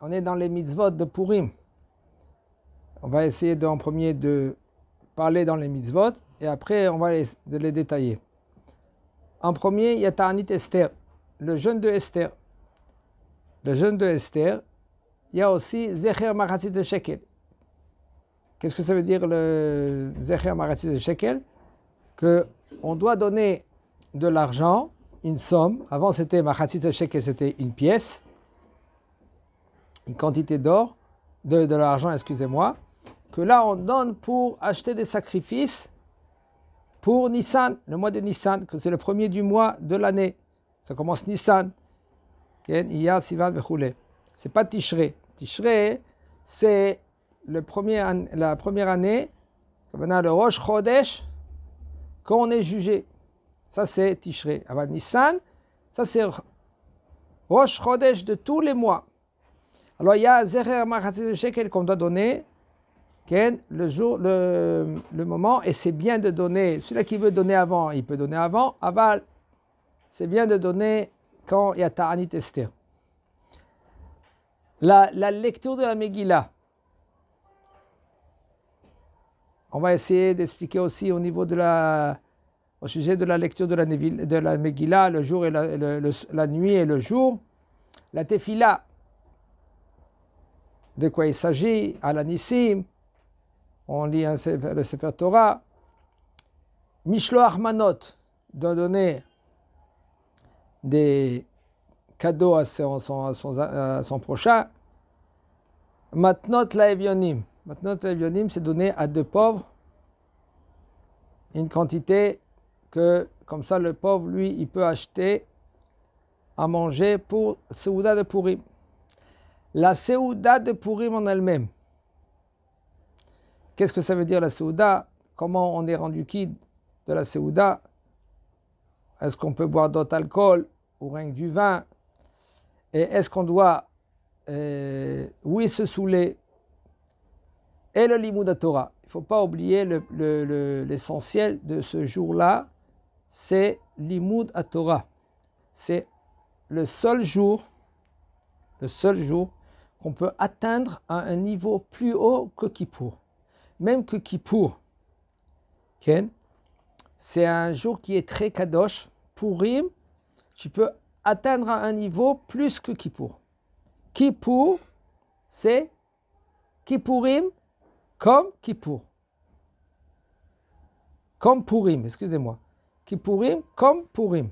on est dans les mitzvot de Purim. On va essayer d'en en premier de parler dans les mitzvot et après on va les, détailler. En premier, il y a Ta'anit Esther, le jeûne de Esther. Le jeûne de Esther, il y a aussi Zecher Maratit Shekel. Qu'est-ce que ça veut dire le Zecher Maratit Shekel Que on doit donner de l'argent, une somme. Avant c'était Maratit Shekel, c'était une pièce une quantité d'or, de, l'argent, excusez-moi, que là on donne pour acheter des sacrifices pour Nissan, le mois de Nissan, que c'est le premier du mois de l'année. Ça commence Nissan. Iya, Sivan, C'est pas Tishré. Tishré, c'est le premier, la première année, comme on a le Rosh Chodesh, quand on est jugé. Ça, c'est Tishré. Avant Nissan, ça, c'est Rosh Chodesh de tous les mois. Alors il y a Zecher de Shekel qu'on doit donner le jour, le, moment, et c'est bien de donner. Celui qui veut donner avant, il peut donner avant. Aval, c'est bien de donner quand il y a Ta'anit testé. La, lecture de la Megillah. On va essayer d'expliquer aussi au niveau de la, au sujet de la lecture de la, de la Megillah, le jour et la, nuit et le jour. La Tefila, de quoi il s'agit à On lit un le Sefer Torah. Mishloach Manot doit donner des cadeaux à son, prochain. Matnot Laevionim. Matnot Laevionim, c'est donner à deux pauvres une quantité que, comme ça, le pauvre, lui, il peut acheter à manger pour Souda de pourri. La seouda de Purim en elle-même. Qu'est-ce que ça veut dire la seouda Comment on est rendu quitte de la seouda Est-ce qu'on peut boire d'autres alcools ou rien du vin Et est-ce qu'on doit, euh, oui, se saouler et le Limoud Torah. Il ne faut pas oublier l'essentiel de ce jour-là, c'est Limoud Torah. C'est le seul jour, le seul jour qu'on peut atteindre un niveau plus haut que Kippour. Même que Kippour, Ken, c'est un jour qui est très kadosh. Pour Rim, tu peux atteindre un niveau plus que Kippour. Kippour, c'est Kippourim comme Kippour. Comme Pourim, excusez-moi. Kippourim comme Pourim.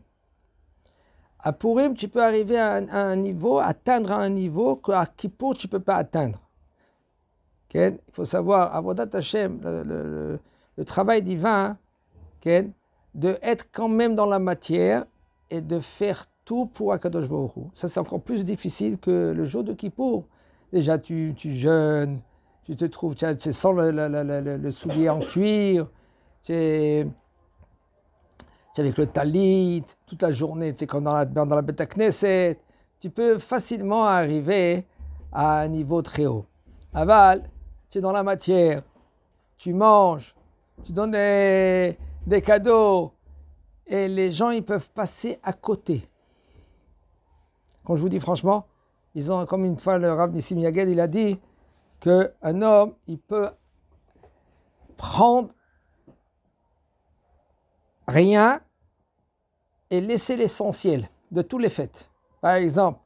À Purim, tu peux arriver à un, niveau, atteindre un niveau qu'à Kippour, tu ne peux pas atteindre. il faut savoir, Avodat Hashem, le, travail divin, hein, de être quand même dans la matière et de faire tout pour Akadosh Baruch Ça, c'est encore plus difficile que le jour de Kippour. Déjà, tu, tu jeûnes, tu te trouves, tu, sens le, le, soulier en cuir, tu c'est avec le talit, toute la journée, tu comme dans la, dans la bêta Knesset, tu peux facilement arriver à un niveau très haut. Aval, tu es dans la matière, tu manges, tu donnes des, cadeaux, et les gens, ils peuvent passer à côté. Quand je vous dis franchement, ils ont, comme une fois le Rav Nissim Yagel, il a dit qu'un homme, il peut prendre rien et laisser l'essentiel de tous les faits. Par exemple,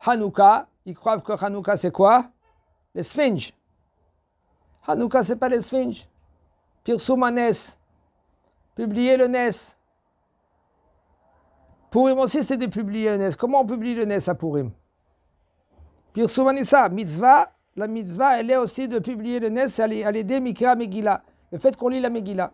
Hanouka, ils croient que Hanouka c'est quoi Les sphinges. Hanouka c'est pas les sphinges. Pirsoumanes. Nes. Publier le Nes. Purim aussi c'est de publier le Nes. Comment on publie le Nes à Pourim Pirsou mitzvah. La mitzvah elle est aussi de publier le Nes à l'aider Mikra Megillah. Le fait qu'on lit la Megillah.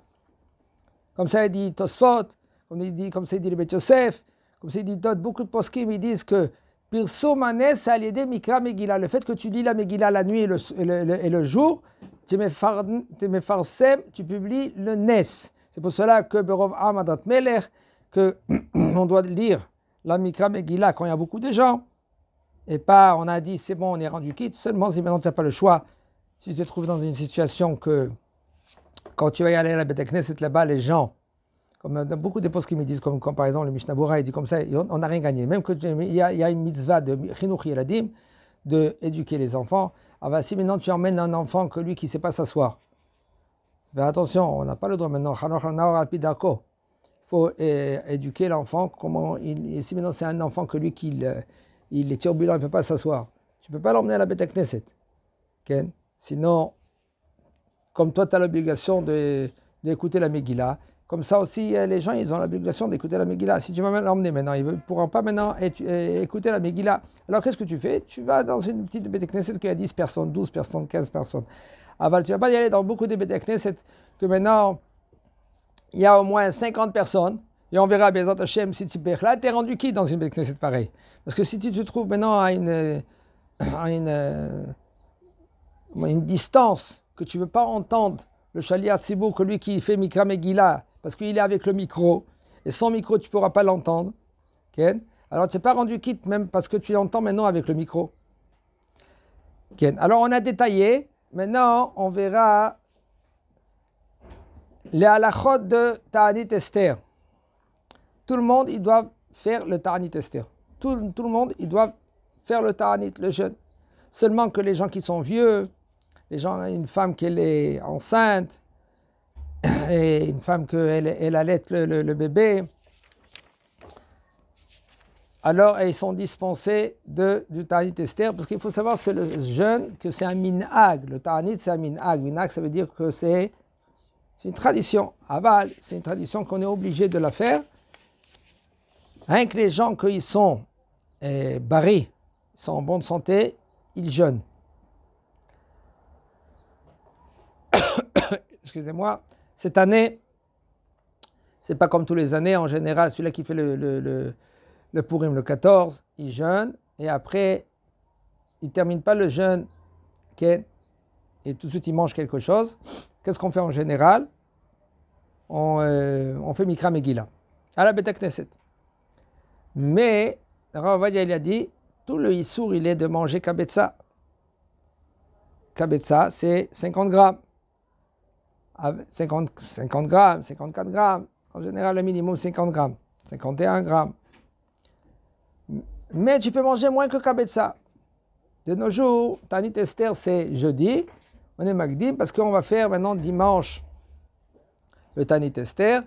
Comme ça, il dit Tosfot, comme il dit, comme ça, il dit le Beth Yosef, comme ça, il dit d'autres, beaucoup de poskim, ils disent que Mikra Le fait que tu lis la Megillah la nuit et le, et le, et le jour, tu tu publies le Nes. C'est pour cela que Amadat que on doit lire la Mikra Megillah quand il y a beaucoup de gens. Et pas, on a dit, c'est bon, on est rendu quitte. Seulement, si maintenant tu n'as pas le choix, si tu te trouves dans une situation que quand tu vas y aller à la Beth Knesset là-bas, les gens, comme euh, beaucoup de postes qui me disent, comme, par exemple le Mishnah il dit comme ça, on n'a rien gagné. Même qu'il y, y, a une mitzvah de Chinuch Yeladim, d'éduquer les enfants. Ah ben, si maintenant tu emmènes un enfant que lui qui ne sait pas s'asseoir, ben attention, on n'a pas le droit maintenant. Il faut euh, éduquer l'enfant comment il. si maintenant c'est un enfant que lui qui euh, il, est turbulent, il ne peut pas s'asseoir, tu ne peux pas l'emmener à la Beth Knesset. Sinon, comme toi, tu as l'obligation d'écouter la Megillah. Comme ça aussi, euh, les gens, ils ont l'obligation d'écouter la Megillah. Si tu vas l'emmener maintenant, ils ne pourront pas maintenant écouter la Megillah. Alors qu'est-ce que tu fais Tu vas dans une petite qu'il qui a 10 personnes, 12 personnes, 15 personnes. Aval, tu ne vas pas y aller dans beaucoup de Knesset que maintenant, il y a au moins 50 personnes. Et on verra, Bezat Hashem, si tu es rendu qui dans une Knesset pareille Parce que si tu te trouves maintenant à une, une, euh, une distance que tu ne veux pas entendre le Chaliat Sibour que lui qui fait Mikra Megillah, parce qu'il est avec le micro, et sans micro, tu ne pourras pas l'entendre. Alors, tu n'es pas rendu quitte même parce que tu l'entends maintenant avec le micro. Alors, on a détaillé. Maintenant, on verra les halachot de Ta'anit Esther. Tout le monde, ils doivent faire le Ta'anit Esther. Tout, le monde, ils doivent faire le Ta'anit, le jeune Seulement que les gens qui sont vieux, les gens, hein, une femme qui est enceinte, et une femme que elle allait le, bébé, alors ils sont dispensés de, du ta'anit esther, parce qu'il faut savoir, c'est le jeûne, que c'est un minhag. Le ta'anit, c'est un minhag. Minag, ça veut dire que c'est une tradition. Aval, c'est une tradition qu'on est obligé de la faire. Rien que les gens qui sont eh, barrés, barrés, sont en bonne santé, ils jeûnent. excusez-moi, cette année, c'est pas comme tous les années, en général, celui-là qui fait le, le, le, le le 14, il jeûne, et après, il termine pas le jeûne, et tout de suite il mange quelque chose. Qu'est-ce qu'on fait en général euh, on, fait Mikra à la Beta Knesset. Mais, Rav il a dit, tout le Issour, il est de manger Kabetza. Kabetza, c'est 50 grammes. 50, ah, 50 grammes, 54 grammes, en général le minimum 50 grammes, 51 grammes. Mais tu peux manger moins que kabetsa. De nos jours, Tanitester Tester, c'est jeudi. On est Magdim parce qu'on va faire maintenant dimanche le Tanit Tester.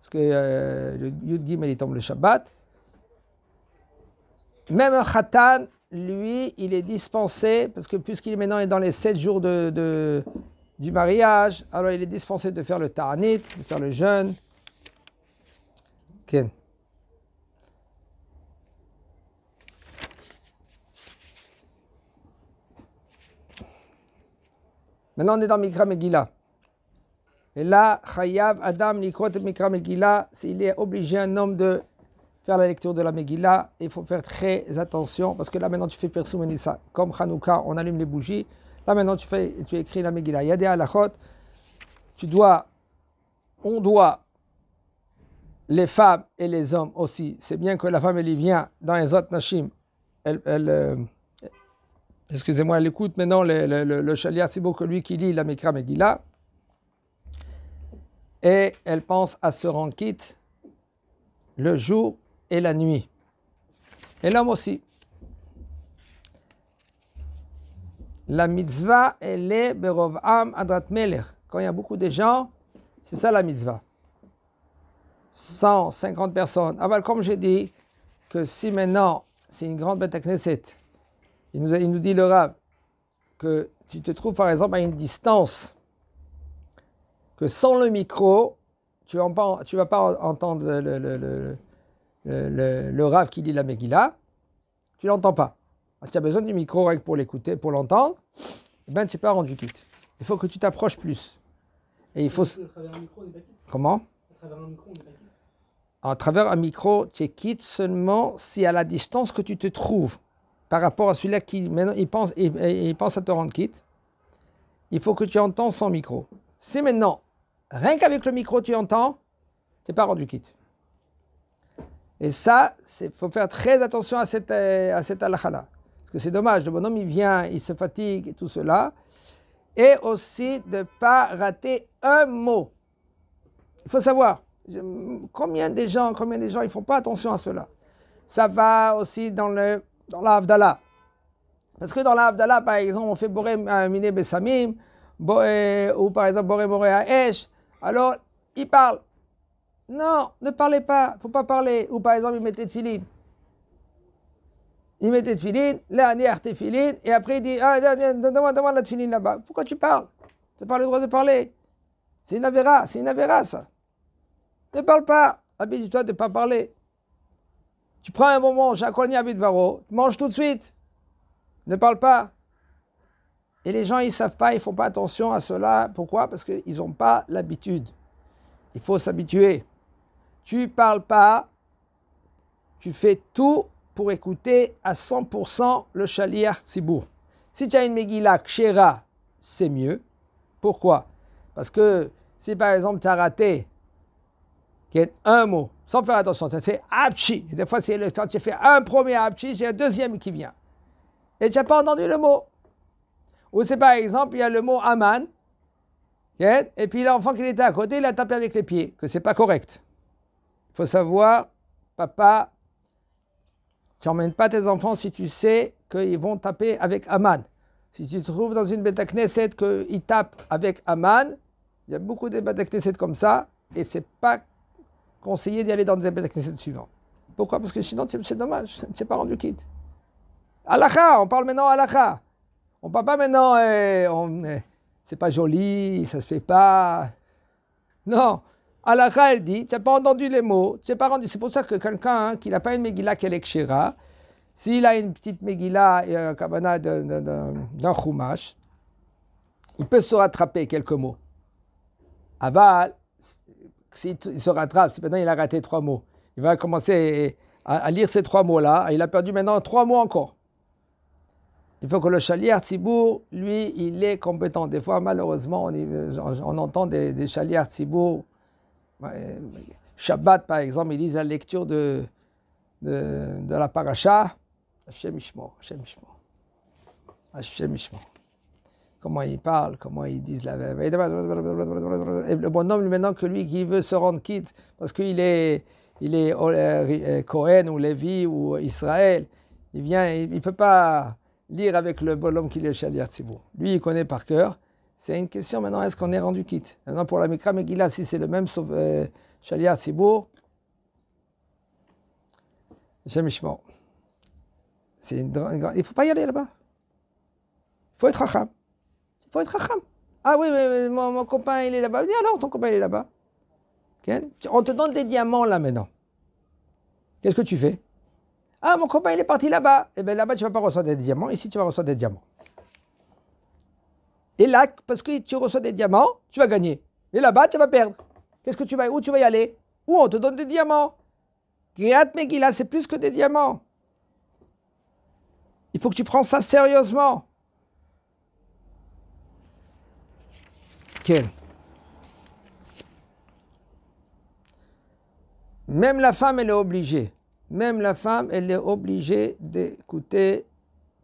Parce que euh, le Yudgim il tombe le Shabbat. Même Khatan, lui, il est dispensé parce que puisqu'il est maintenant dans les 7 jours de du mariage, alors il est dispensé de faire le tarnit, de faire le jeûne. Maintenant, on est dans Mikra Megillah. Et là, Chayav Adam Mikra Megillah, il est obligé un homme de faire la lecture de la Megillah. Il faut faire très attention parce que là, maintenant, tu fais Persou ça. Comme Hanouka, on allume les bougies. Là maintenant tu, fais, tu écris la Megillah. Il y a des Tu dois, on doit, les femmes et les hommes aussi. C'est bien que la femme elle y vient dans les autres nashim. Elle, euh, excusez-moi, elle écoute maintenant le, le, c'est beaucoup lui qui lit la Mikra Megillah. Et elle pense à se rendre quitte le jour et la nuit. Et l'homme aussi. La mitzvah, elle est berov'am adrat Quand il y a beaucoup de gens, c'est ça la mitzvah. 150 personnes. Ah, bah, comme j'ai dit, que si maintenant, c'est une grande bête à Knesset, il nous, nous dit le rab, que tu te trouves par exemple à une distance, que sans le micro, tu ne vas, vas pas entendre le, le, qui dit la Megillah, tu l'entends pas. Ah, tu as besoin du micro pour l'écouter, pour l'entendre, eh ben, tu n'es pas rendu kit. Il faut que tu t'approches plus. Et il faut... Comment À travers un micro, tu es quitte seulement si à la distance que tu te trouves, par rapport à celui-là qui maintenant il pense, il, pense à te rendre kit. il faut que tu entends sans micro. Si maintenant, rien qu'avec le micro, tu entends, tu n'es pas rendu quitte. Et ça, il faut faire très attention à cette, euh, à cette là parce que c'est dommage, le bonhomme il vient, il se fatigue et tout cela. Et aussi de ne pas rater un mot. Il faut savoir combien de gens, combien des gens, ils font pas attention à cela. Ça va aussi dans le dans Parce que dans l'Avdala, par exemple, on fait Boré Miné Bessamim, ou par exemple Boré à esh » Alors, il parle. Non, ne parlez pas, faut pas parler. Ou par exemple, il mettait de filine il met des tefilines, là, niar tefilines, et après il dit, ah, donne-moi la tefiline là-bas. Pourquoi tu parles Tu n'as pas le droit de parler. C'est une avéra, c'est une avéra ça. Ne parle pas, habitue-toi de ne pas parler. Tu prends un moment, Chakolni Varro mange tout de suite. Ne parle pas. Et les gens, ils ne savent pas, ils ne font pas attention à cela. Pourquoi Parce qu'ils n'ont pas l'habitude. Il faut s'habituer. Tu ne parles pas, tu fais tout pour écouter à 100% le Shaliach Tzibou. Si tu as une Megillah Kshera, c'est mieux. Pourquoi Parce que si par exemple tu as raté un mot, sans faire attention, c'est Apchi. Des fois, c'est le temps, tu fais un premier Apchi, j'ai un deuxième qui vient. Et tu n'as pas entendu le mot. Ou c'est par exemple, il y a le mot Aman, et puis l'enfant qui était à côté, il a tapé avec les pieds, que c'est pas correct. Il faut savoir, papa, tu n'emmènes pas tes enfants si tu sais qu'ils vont taper avec Aman. Si tu te trouves dans une bêta Knesset qu'ils tapent avec Aman, il y a beaucoup de bêta Knesset comme ça, et c'est pas conseillé d'y aller dans des bêta Knesset suivants. Pourquoi Parce que sinon, c'est dommage, tu pas rendu quitte. Alakha, on parle maintenant Alakha. On ne parle pas maintenant, eh, eh, c'est pas joli, ça ne se fait pas. Non, Allah, elle dit, tu n'as pas entendu les mots, tu pas rendu. C'est pour ça que quelqu'un hein, qui n'a pas une Megillah qu'elle est kshira, s'il a une petite Megillah et un Kabbalah d'un Chumash, il peut se rattraper quelques mots. Aval, s'il se rattrape, c'est maintenant il a raté trois mots, il va commencer à, lire ces trois mots-là, il a perdu maintenant trois mots encore. Il faut que le chalier cibou lui, il est compétent. Des fois, malheureusement, on, entend des, des chaliers Shabbat, par exemple, ils lisent la lecture de, de, la paracha. Hashem Ishmo, Hashem Comment ils parlent, comment ils disent la veille, Et le bonhomme, maintenant que lui, qui veut se rendre quitte, parce qu'il est, il est euh, euh, Cohen ou Lévi ou Israël, il vient, il ne peut pas lire avec le bonhomme qu'il est c'est bon. Lui, il connaît par cœur. C'est une question maintenant, est-ce qu'on est rendu quitte Maintenant, pour la Mikra Megillah, si c'est le même euh, chalia Sibour, J'ai C'est une, grande. Il ne faut pas y aller là-bas. Il faut être racham. Il faut être racham. Ah oui, mais mon, mon copain, il est là-bas. Dis alors, ton copain, il est là-bas. On te donne des diamants là maintenant. Qu'est-ce que tu fais Ah, mon copain, il est parti là-bas. Eh bien, là-bas, tu ne vas pas recevoir des diamants. Ici, tu vas recevoir des diamants. Et là, parce que tu reçois des diamants, tu vas gagner. Et là-bas, tu vas perdre. Qu'est-ce que tu vas, où tu vas y aller Où on te donne des diamants Griat Megillah, c'est plus que des diamants. Il faut que tu prends ça sérieusement. Okay. Même la femme, elle est obligée. Même la femme, elle est obligée d'écouter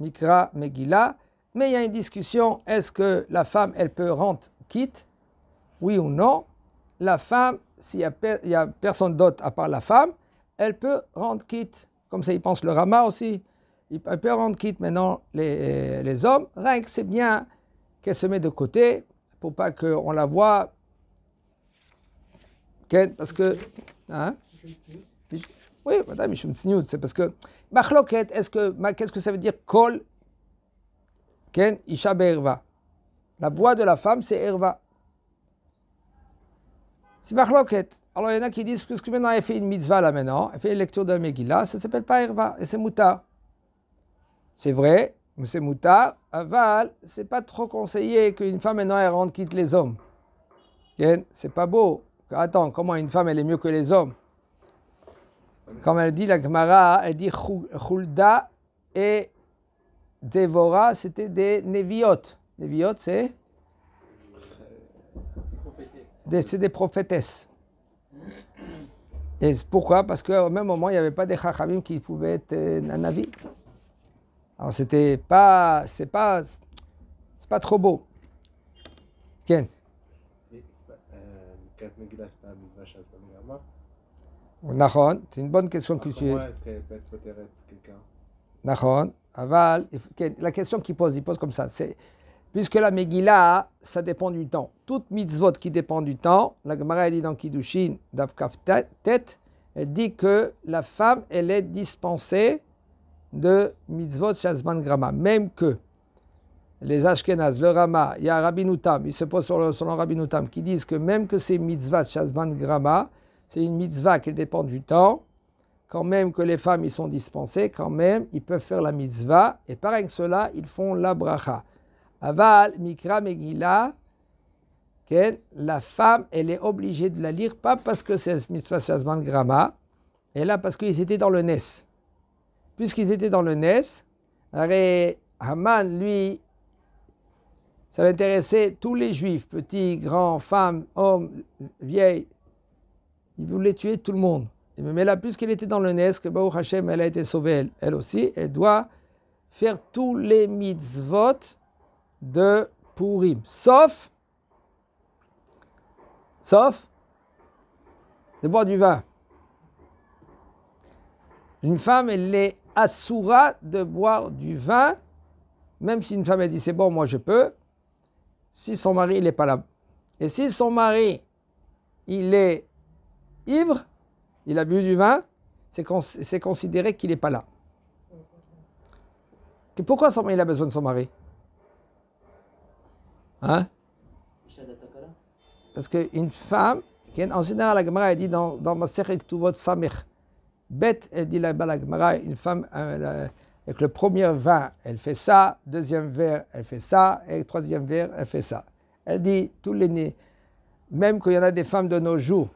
Mikra Megillah. Mais il y a une discussion, est-ce que la femme, elle peut rendre quitte Oui ou non La femme, s'il n'y a, personne d'autre à part la femme, elle peut rendre quitte. Comme ça, ils pensent le Rama aussi. Il peut rendre quitte maintenant les, hommes. Rien que c'est bien qu'elle se met de côté pour pas qu'on la voit. Parce que. Hein? Oui, madame, c'est parce que. est-ce que. Qu'est-ce que ça veut dire col Ken Isha La voix de la femme, c'est Herva. C'est Machloket. Alors il y en a qui disent que maintenant elle fait une mitzvah là maintenant, elle fait une lecture d'un Megillah, ça s'appelle pas Erva, et c'est Mouta. C'est vrai, mais c'est Mouta. Aval, c'est pas trop conseillé qu'une femme maintenant elle rentre quitte les hommes. Ken, c'est pas beau. Attends, comment une femme elle est mieux que les hommes Comme elle dit la Gemara, elle dit Khulda et Dévora, c'était des Neviot. Neviot, c'est C'est des prophétesses. Et pourquoi Parce qu'au même moment, il n'y avait pas des Chachamim qui pouvaient être euh, un Navi. Alors, c'était pas. C'est pas. C'est pas trop beau. Tiens. Euh, c'est une bonne question que tu... Pourquoi est-ce qu'elle peut la question qu'il pose, il pose comme ça, c'est puisque la Megillah, ça dépend du temps. Toute mitzvot qui dépend du temps, la Gemara dit dans Kiddushin, d'Avkaf elle dit que la femme, elle est dispensée de mitzvot Shazman Grama, même que les Ashkenaz, le Rama, il y a il se pose sur le, sur qui disent que même que c'est mitzvot Shazman Grama, c'est une mitzvah qui dépend du temps, quand même que les femmes y sont dispensées, quand même, ils peuvent faire la mitzvah, et par que cela, ils font la bracha. Aval, Mikra, Megillah, la femme, elle est obligée de la lire, pas parce que c'est mitzvah Grama, et là parce qu'ils étaient dans le Nes. Puisqu'ils étaient dans le Nes, Haman, lui, ça l'intéressait tous les juifs, petits, grands, femmes, hommes, vieilles. Il voulait tuer tout le monde. Mais là, puisqu'elle était dans le que Baou Hashem, elle a été sauvée, elle, aussi. Elle doit faire tous les mitzvot de Purim. Sauf, sauf, de boire du vin. Une femme, elle est assoura de boire du vin, même si une femme elle dit c'est bon, moi je peux, si son mari il n'est pas là. Et si son mari il est ivre, il a bu du vin, c'est considéré qu'il n'est pas là. Et pourquoi son il a besoin de son mari Hein Parce qu'une femme, en général, la Gemara dit dans, dans ma série votre Samir, bête, elle dit la Gemara, une femme euh, avec le premier vin, elle fait ça, deuxième verre, elle fait ça, et le troisième verre, elle fait ça. Elle dit, tous les même qu'il y en a des femmes de nos jours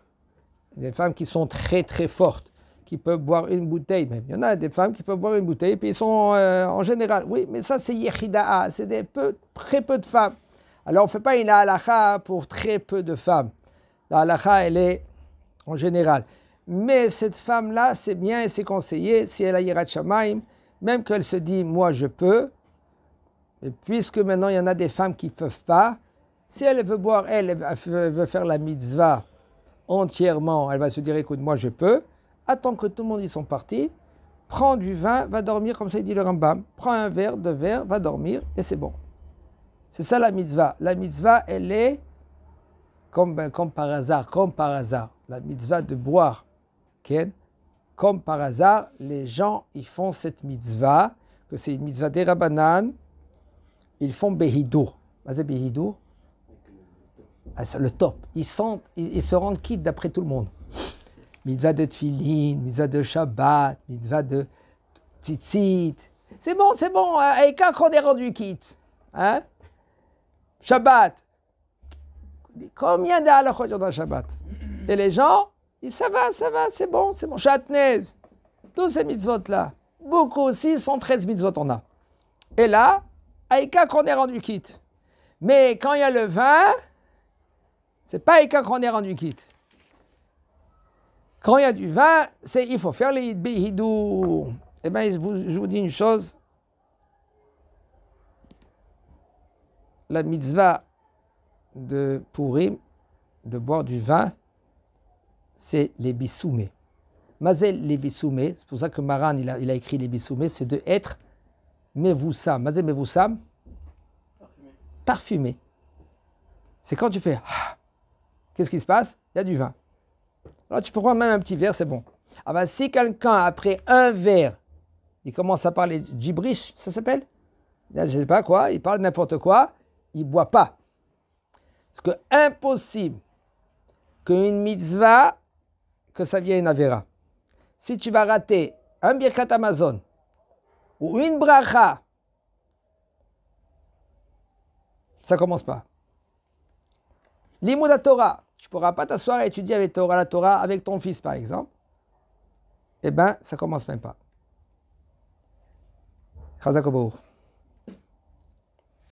des femmes qui sont très très fortes, qui peuvent boire une bouteille Il y en a des femmes qui peuvent boire une bouteille, puis ils sont euh, en général. Oui, mais ça c'est Yehida'a, c'est des très peu de femmes. Alors on ne fait pas une halakha pour très peu de femmes. La halakha, elle est en général. Mais cette femme-là, c'est bien et c'est conseillé, si elle a Yirat Shamaim, même qu'elle se dit, moi je peux, puisque maintenant il y en a des femmes qui ne peuvent pas, si elle veut boire, elle, elle veut faire la mitzvah, entièrement, elle va se dire écoute, moi je peux, attends que tout le monde y sont partis, prends du vin, va dormir, comme ça il dit le Rambam, prends un verre, deux verres, va dormir, et c'est bon. C'est ça la mitzvah. La mitzvah, elle est comme, ben, par hasard, comme par hasard. La mitzvah de boire, comme par hasard, les gens, ils font cette mitzvah, que c'est une mitzvah des Rabbanan, ils font Behidur, Vas-y, Behidur ah, le top. Ils, sont, ils, se rendent quittes d'après tout le monde. Mitzvah de tfilin, mitzvah de Shabbat, mitzvah de tzitzit. C'est bon, c'est bon, et qu'on est rendu quitte hein? Shabbat. Combien d'halachot dans Shabbat Et les gens, ils, ça va, ça va, c'est bon, c'est bon. Chatnez, tous ces mitzvot-là. Beaucoup aussi, 113 mitzvot on a. Et là, Aïka qu'on est rendu quitte. Mais quand il y a le vin, c'est pas avec quand on est rendu quitte. Quand il y a du vin, c'est il faut faire les bihidou. Eh bien, je vous, dis une chose. La mitzvah de Purim, de boire du vin, c'est les bisoumés. Mazel les bisoumés, c'est pour ça que Maran il a, écrit les bisoumés, c'est de être mevoussam. Mazel mevoussam, parfumé. C'est quand tu fais ah, qu'est-ce qui se passe Il y a du vin. Alors tu peux prendre même un petit verre, c'est bon. Ah ben, si quelqu'un, après un verre, il commence à parler djibrish, ça s'appelle Je ne sais pas quoi, il parle n'importe quoi, il ne boit pas. Parce que impossible qu'une mitzvah, que ça vienne à avera. Si tu vas rater un birkat Amazon ou une bracha, ça commence pas. l'imudatora. Torah, tu ne pourras pas t'asseoir et étudier avec Torah, la Torah avec ton fils, par exemple, eh bien, ça commence même pas.